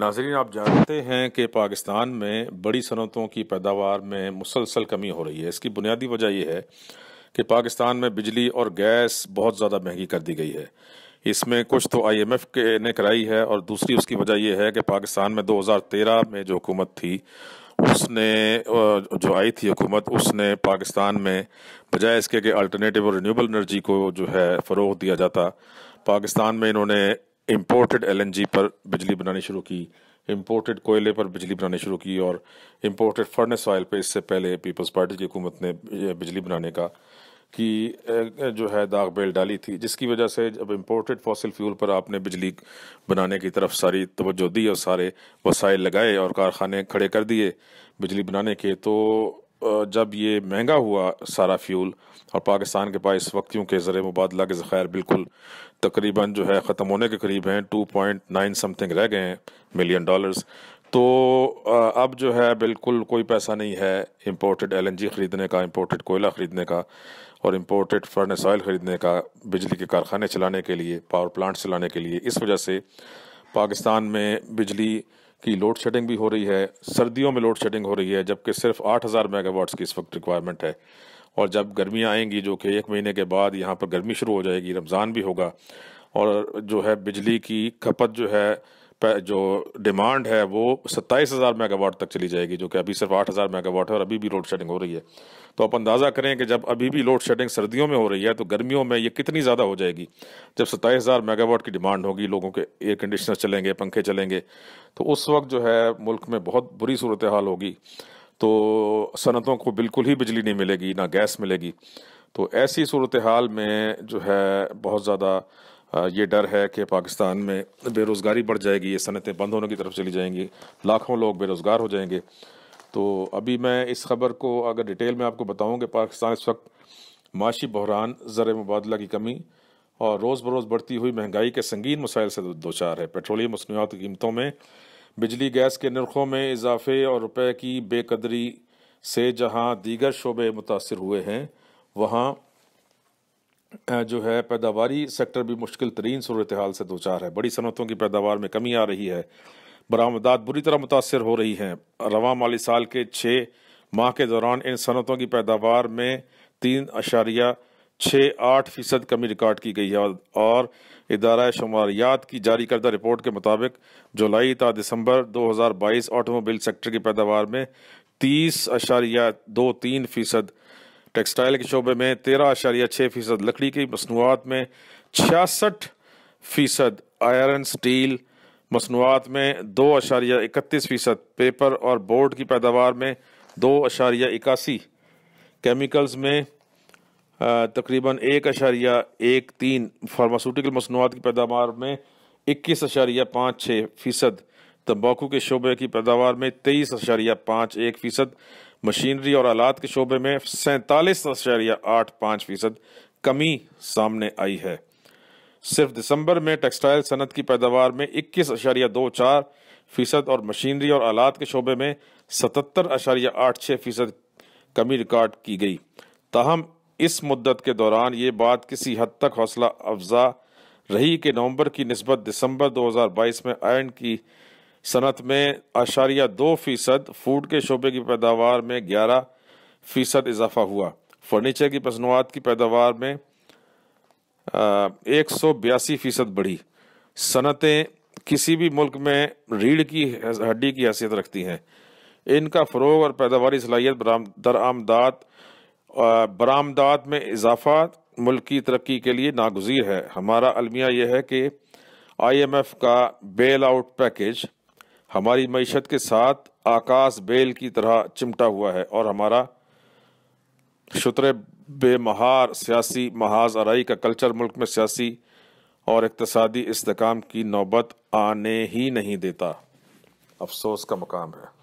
नाजरीन आप जानते हैं कि पाकिस्तान में बड़ी सनतों की पैदावार में मुसलसल कमी हो रही है इसकी बुनियादी वजह यह है कि पाकिस्तान में बिजली और गैस बहुत ज़्यादा महंगी कर दी गई है इसमें कुछ तो आई एम एफ के ने कराई है और दूसरी उसकी वजह यह है कि पाकिस्तान में 2013 में जो हुकूमत थी उसने जो आई थी हुकूमत उसने पाकिस्तान में बजाय इसके कि अल्टरनेटिव और रिन्यूबल एनर्जी को जो है फ़रोग दिया जाता पाकिस्तान में इन्होंने इम्पोर्टेड एल पर बिजली बनानी शुरू की इम्पोर्टेड कोयले पर बिजली बनानी शुरू की और इम्पोर्टेड फर्नेस ऑयल पर इससे पहले पीपल्स पार्टी की हुकूमत ने बिजली बनाने का की जो है दाग बेल डाली थी जिसकी वजह से जब इम्पोर्टेड फॉसिल फ्यूल पर आपने बिजली बनाने की तरफ सारी तवज्जो दी और सारे वसाइल लगाए और कारखाने खड़े कर दिए बिजली बनाने के तो जब ये महंगा हुआ सारा फ्यूल और पाकिस्तान के पास इस वक्त के ज़र मुबादला के ज़ख़ैर बिल्कुल तकरीबन जो है ख़त्म होने के करीब हैं टू पॉइंट नाइन समथिंग रह गए हैं मिलियन डॉलर्स तो अब जो है बिल्कुल कोई पैसा नहीं है इम्पोर्टेड एलएनजी ख़रीदने का इम्पोर्टेड कोयला ख़रीदने का और इम्पोर्टेड फर्नेस ऑयल ख़रीदने का बिजली के कारखाने चलाने के लिए पावर प्लांट चलाने के लिए इस वजह से पाकिस्तान में बिजली की लोड शेडिंग भी हो रही है सर्दियों में लोड शेडिंग हो रही है जबकि सिर्फ आठ हज़ार मेगावाट्स की इस वक्त रिक्वायरमेंट है और जब गर्मियाँ आएंगी जो कि एक महीने के बाद यहाँ पर गर्मी शुरू हो जाएगी रमज़ान भी होगा और जो है बिजली की खपत जो है जो डिमांड है वो सत्ताईस हज़ार मेगावाट तक चली जाएगी जो कि अभी सिर्फ आठ हज़ार मेगावाट है और अभी भी लोड शेडिंग हो रही है तो आप अंदाज़ा करें कि जब अभी भी लोड शेडिंग सर्दियों में हो रही है तो गर्मियों में ये कितनी ज़्यादा हो जाएगी जब सत्ताईस हज़ार मेगावाट की डिमांड होगी लोगों के एयर कंडीशनर चलेंगे पंखे चलेंगे तो उस वक्त जो है मुल्क में बहुत बुरी सूरत हाल होगी तो सनतों को बिल्कुल ही बिजली नहीं मिलेगी ना गैस मिलेगी तो ऐसी सूरत हाल में जो है बहुत ज़्यादा ये डर है कि पाकिस्तान में बेरोज़गारी बढ़ जाएगी ये सनतें बंद होने की तरफ चली जाएंगी लाखों लोग बेरोज़गार हो जाएंगे तो अभी मैं इस खबर को अगर डिटेल में आपको बताऊँ कि पाकिस्तान इस वक्त माशी बहरान ज़र मुबादला की कमी और रोज़ बरोज़ बढ़ती हुई महंगाई के संगीन मसाइल से दो चार है पेट्रोलियम मसनूआत की कीमतों में बिजली गैस के नरखों में इजाफे और रुपये की बेकदरी से जहाँ दीगर शोबे मुतासर हुए हैं वहाँ जो है पैदावारी सेक्टर भी मुश्किल तरीन सूरत हाल से दो चार है बड़ी सनतों की पैदावार में कमी आ रही है बरामदात बुरी तरह मुतासर हो रही हैं रवा माली साल के छः माह के दौरान इन सनतों की पैदावार में तीन अशारिया छः आठ फ़ीसद कमी रिकॉर्ड की गई है और इदारा शुमारियात की जारी करदा रिपोर्ट के मुताबिक जुलाई ता दिसंबर 2022 ऑटोमोबाइल सेक्टर की पैदावार में तीस अशारिया दो तीन फ़ीसद टेक्सटाइल के शोबे में तेरह आशारिया छः फ़ीसद लकड़ी की मसनूआत में छियासठ फ़ीसद आयरन स्टील मसनूआत में दो आशारिया इकतीस फ़ीसद पेपर और बोर्ड की पैदावार में दो अशारिया इक्यासी केमिकल्स में तकरीबन एक अशारिया एक तीन फार्मासूटिकल मसनूआत की पैदावार में इक्कीस अशारिया पाँच छः फ़ीसद तम्बाकू के शोबे की पैदावार में तेईस अशारिया पाँच एक फ़ीसद मशीनरी और आलात के शोबे में सैंतालीस अशरिया आठ पाँच फीसद कमी सामने आई है सिर्फ दिसंबर में टेक्सटाइल सनत की पैदावार में इक्कीस अशारिया दो चार फीसद और मशीनरी और आलात के शोबे में सतर अशारिया आठ छः फीसद कमी रिकॉर्ड की गई ताहम इस मुद्दत के दौरान ये बात किसी हद तक हौसला अफजा रही कि नवंबर की नस्बत दिसंबर 2022 में आयन की सनत में अशारिया दो फीसद फूड के शोबे की पैदावार में ग्यारह फीसद इजाफा हुआ फर्नीचर की मसनूआत की पैदावार में एक सौ बयासी फीसद बढ़ी सनतें किसी भी मुल्क में रीढ़ की हड्डी की हैसियत रखती हैं इनका फ़रोग और पैदावारी सलाहियत आमदात बरामदात में इजाफा मुल्क की तरक्की के लिए नागजीर है हमारा अलमिया यह है कि आई एम एफ का बेल आउट पैकेज हमारी मीशत के साथ आकाश बेल की तरह चिमटा हुआ है और हमारा शुतर बेमहार सियासी महाज आरई का कल्चर मुल्क में सियासी और इकतसादी इसकाम की नौबत आने ही नहीं देता अफसोस का मकाम है